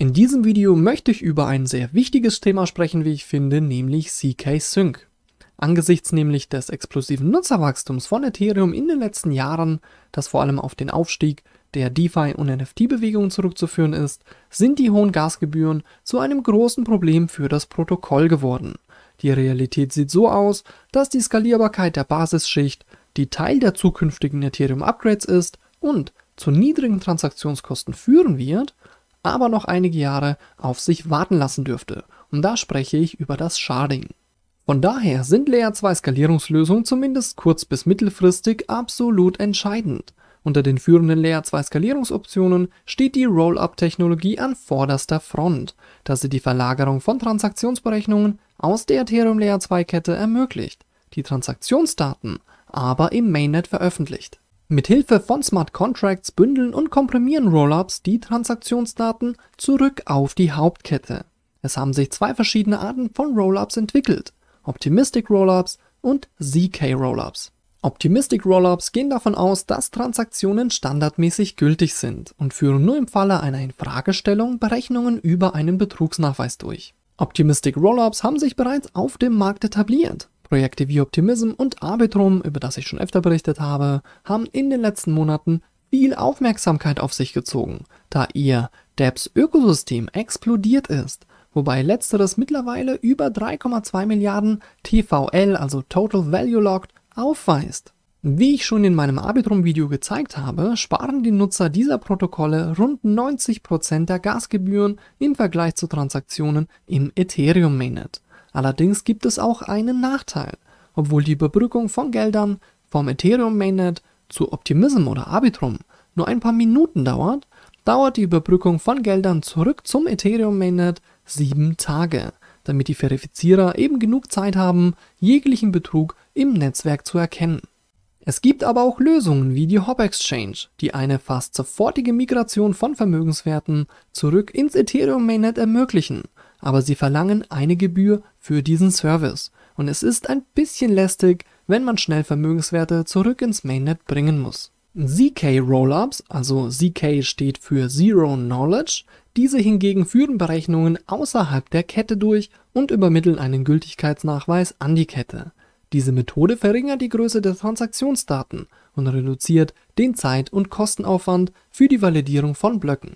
In diesem Video möchte ich über ein sehr wichtiges Thema sprechen, wie ich finde, nämlich CK-Sync. Angesichts nämlich des explosiven Nutzerwachstums von Ethereum in den letzten Jahren, das vor allem auf den Aufstieg der DeFi- und NFT-Bewegung zurückzuführen ist, sind die hohen Gasgebühren zu einem großen Problem für das Protokoll geworden. Die Realität sieht so aus, dass die Skalierbarkeit der Basisschicht, die Teil der zukünftigen Ethereum-Upgrades ist und zu niedrigen Transaktionskosten führen wird, aber noch einige Jahre auf sich warten lassen dürfte. Und da spreche ich über das Sharding. Von daher sind Layer 2 Skalierungslösungen zumindest kurz- bis mittelfristig absolut entscheidend. Unter den führenden Layer 2 Skalierungsoptionen steht die Rollup-Technologie an vorderster Front, da sie die Verlagerung von Transaktionsberechnungen aus der Ethereum Layer 2 Kette ermöglicht, die Transaktionsdaten aber im Mainnet veröffentlicht. Mithilfe von Smart Contracts bündeln und komprimieren Rollups die Transaktionsdaten zurück auf die Hauptkette. Es haben sich zwei verschiedene Arten von Rollups entwickelt, Optimistic Rollups und ZK Rollups. Optimistic Rollups gehen davon aus, dass Transaktionen standardmäßig gültig sind und führen nur im Falle einer Infragestellung Berechnungen über einen Betrugsnachweis durch. Optimistic Rollups haben sich bereits auf dem Markt etabliert Projekte wie Optimism und Arbitrum, über das ich schon öfter berichtet habe, haben in den letzten Monaten viel Aufmerksamkeit auf sich gezogen, da ihr Debs Ökosystem explodiert ist, wobei letzteres mittlerweile über 3,2 Milliarden TVL, also Total Value Locked, aufweist. Wie ich schon in meinem Arbitrum-Video gezeigt habe, sparen die Nutzer dieser Protokolle rund 90% der Gasgebühren im Vergleich zu Transaktionen im Ethereum-Mainnet. Allerdings gibt es auch einen Nachteil. Obwohl die Überbrückung von Geldern vom Ethereum Mainnet zu Optimism oder Arbitrum nur ein paar Minuten dauert, dauert die Überbrückung von Geldern zurück zum Ethereum Mainnet sieben Tage, damit die Verifizierer eben genug Zeit haben, jeglichen Betrug im Netzwerk zu erkennen. Es gibt aber auch Lösungen wie die Hop Exchange, die eine fast sofortige Migration von Vermögenswerten zurück ins Ethereum Mainnet ermöglichen aber sie verlangen eine Gebühr für diesen Service und es ist ein bisschen lästig, wenn man schnell Vermögenswerte zurück ins Mainnet bringen muss. ZK Rollups, also ZK steht für Zero Knowledge, diese hingegen führen Berechnungen außerhalb der Kette durch und übermitteln einen Gültigkeitsnachweis an die Kette. Diese Methode verringert die Größe der Transaktionsdaten und reduziert den Zeit- und Kostenaufwand für die Validierung von Blöcken.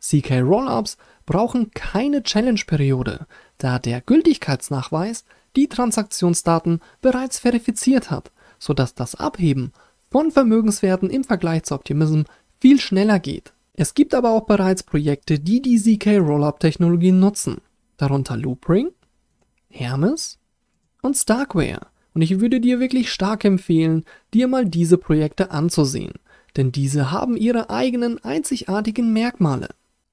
CK Rollups brauchen keine Challenge-Periode, da der Gültigkeitsnachweis die Transaktionsdaten bereits verifiziert hat, sodass das Abheben von Vermögenswerten im Vergleich zu Optimism viel schneller geht. Es gibt aber auch bereits Projekte, die die ZK Rollup-Technologie nutzen, darunter Loopring, Hermes und Starkware. Und ich würde dir wirklich stark empfehlen, dir mal diese Projekte anzusehen, denn diese haben ihre eigenen einzigartigen Merkmale.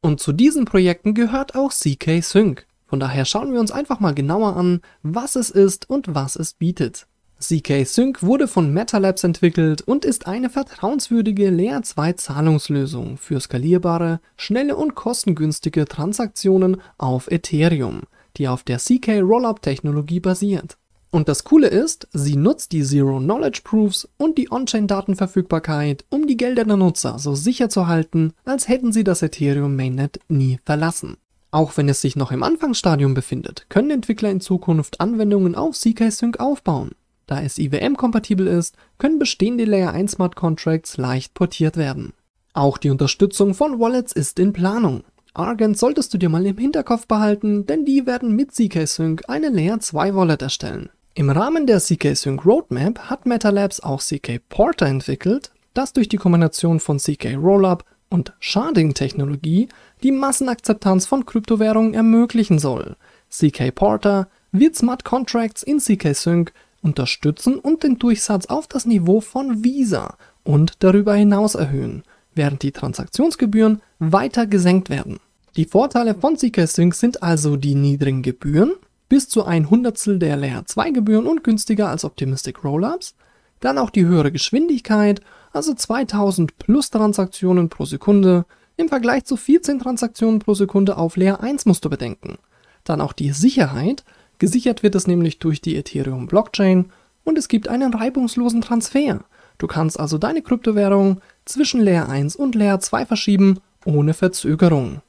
Und zu diesen Projekten gehört auch CK Sync. Von daher schauen wir uns einfach mal genauer an, was es ist und was es bietet. CK Sync wurde von MetaLabs entwickelt und ist eine vertrauenswürdige Layer 2 Zahlungslösung für skalierbare, schnelle und kostengünstige Transaktionen auf Ethereum, die auf der CK Rollup Technologie basiert. Und das Coole ist, sie nutzt die Zero-Knowledge-Proofs und die On-Chain-Datenverfügbarkeit, um die Gelder der Nutzer so sicher zu halten, als hätten sie das Ethereum-Mainnet nie verlassen. Auch wenn es sich noch im Anfangsstadium befindet, können Entwickler in Zukunft Anwendungen auf ZK-Sync aufbauen. Da es IWM-kompatibel ist, können bestehende Layer 1 Smart Contracts leicht portiert werden. Auch die Unterstützung von Wallets ist in Planung. Argent solltest du dir mal im Hinterkopf behalten, denn die werden mit ZK-Sync eine Layer 2 Wallet erstellen. Im Rahmen der CK-Sync Roadmap hat MetaLabs auch CK-Porter entwickelt, das durch die Kombination von CK-Rollup und Sharding-Technologie die Massenakzeptanz von Kryptowährungen ermöglichen soll. CK-Porter wird Smart Contracts in CK-Sync unterstützen und den Durchsatz auf das Niveau von Visa und darüber hinaus erhöhen, während die Transaktionsgebühren weiter gesenkt werden. Die Vorteile von CK-Sync sind also die niedrigen Gebühren, bis zu ein Hundertstel der Layer 2 Gebühren und günstiger als Optimistic Rollups. Dann auch die höhere Geschwindigkeit, also 2000 plus Transaktionen pro Sekunde im Vergleich zu 14 Transaktionen pro Sekunde auf Layer 1 musst du bedenken. Dann auch die Sicherheit, gesichert wird es nämlich durch die Ethereum Blockchain und es gibt einen reibungslosen Transfer. Du kannst also deine Kryptowährung zwischen Layer 1 und Layer 2 verschieben ohne Verzögerung.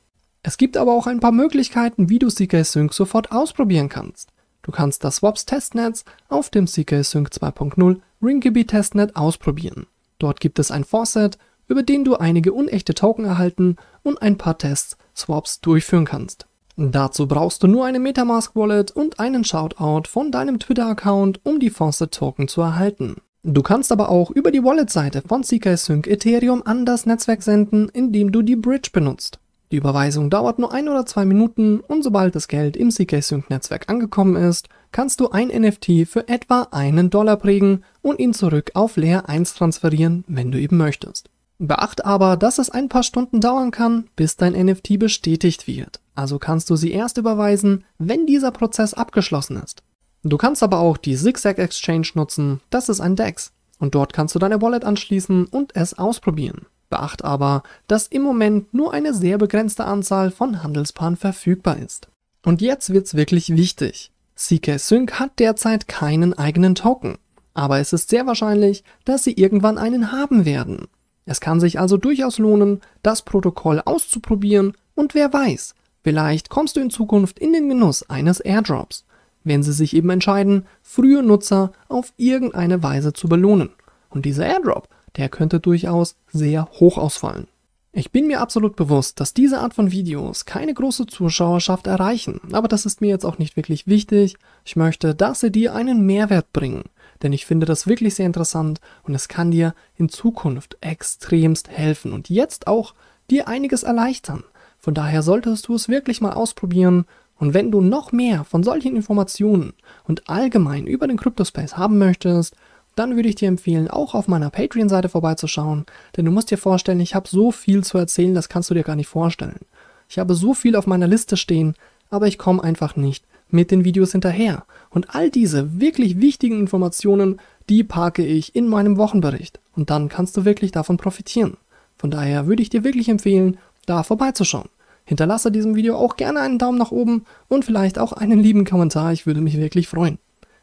Es gibt aber auch ein paar Möglichkeiten, wie du CK-Sync sofort ausprobieren kannst. Du kannst das Swaps Testnetz auf dem CK-Sync 2.0 RingGB Testnet ausprobieren. Dort gibt es ein Faucet, über den du einige unechte Token erhalten und ein paar Tests Swaps durchführen kannst. Dazu brauchst du nur eine Metamask Wallet und einen Shoutout von deinem Twitter-Account, um die Faucet Token zu erhalten. Du kannst aber auch über die Wallet-Seite von CK-Sync Ethereum an das Netzwerk senden, indem du die Bridge benutzt. Die Überweisung dauert nur ein oder zwei Minuten und sobald das Geld im CK-Sync-Netzwerk angekommen ist, kannst du ein NFT für etwa einen Dollar prägen und ihn zurück auf Layer 1 transferieren, wenn du eben möchtest. Beachte aber, dass es ein paar Stunden dauern kann, bis dein NFT bestätigt wird. Also kannst du sie erst überweisen, wenn dieser Prozess abgeschlossen ist. Du kannst aber auch die Zigzag Exchange nutzen, das ist ein DEX. Und dort kannst du deine Wallet anschließen und es ausprobieren. Beacht aber, dass im Moment nur eine sehr begrenzte Anzahl von Handelspaaren verfügbar ist. Und jetzt wird's wirklich wichtig. CK Sync hat derzeit keinen eigenen Token, aber es ist sehr wahrscheinlich, dass sie irgendwann einen haben werden. Es kann sich also durchaus lohnen, das Protokoll auszuprobieren und wer weiß, vielleicht kommst du in Zukunft in den Genuss eines Airdrops, wenn sie sich eben entscheiden, frühe Nutzer auf irgendeine Weise zu belohnen. Und dieser Airdrop der könnte durchaus sehr hoch ausfallen. Ich bin mir absolut bewusst, dass diese Art von Videos keine große Zuschauerschaft erreichen, aber das ist mir jetzt auch nicht wirklich wichtig. Ich möchte, dass sie dir einen Mehrwert bringen, denn ich finde das wirklich sehr interessant und es kann dir in Zukunft extremst helfen und jetzt auch dir einiges erleichtern. Von daher solltest du es wirklich mal ausprobieren und wenn du noch mehr von solchen Informationen und allgemein über den Kryptospace haben möchtest, dann würde ich dir empfehlen, auch auf meiner Patreon-Seite vorbeizuschauen, denn du musst dir vorstellen, ich habe so viel zu erzählen, das kannst du dir gar nicht vorstellen. Ich habe so viel auf meiner Liste stehen, aber ich komme einfach nicht mit den Videos hinterher. Und all diese wirklich wichtigen Informationen, die parke ich in meinem Wochenbericht und dann kannst du wirklich davon profitieren. Von daher würde ich dir wirklich empfehlen, da vorbeizuschauen. Hinterlasse diesem Video auch gerne einen Daumen nach oben und vielleicht auch einen lieben Kommentar, ich würde mich wirklich freuen.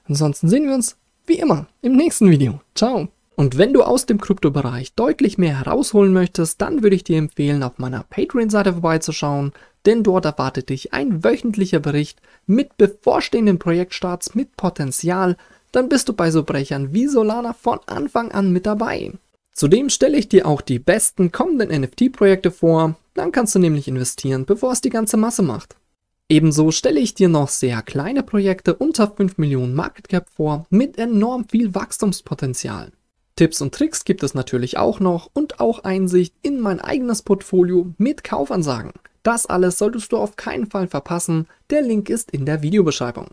Ansonsten sehen wir uns wie immer, im nächsten Video. Ciao! Und wenn du aus dem Kryptobereich deutlich mehr herausholen möchtest, dann würde ich dir empfehlen, auf meiner Patreon-Seite vorbeizuschauen, denn dort erwartet dich ein wöchentlicher Bericht mit bevorstehenden Projektstarts mit Potenzial, dann bist du bei so Brechern wie Solana von Anfang an mit dabei. Zudem stelle ich dir auch die besten kommenden NFT-Projekte vor, dann kannst du nämlich investieren, bevor es die ganze Masse macht. Ebenso stelle ich dir noch sehr kleine Projekte unter 5 Millionen Market Cap vor mit enorm viel Wachstumspotenzial. Tipps und Tricks gibt es natürlich auch noch und auch Einsicht in mein eigenes Portfolio mit Kaufansagen. Das alles solltest du auf keinen Fall verpassen, der Link ist in der Videobeschreibung.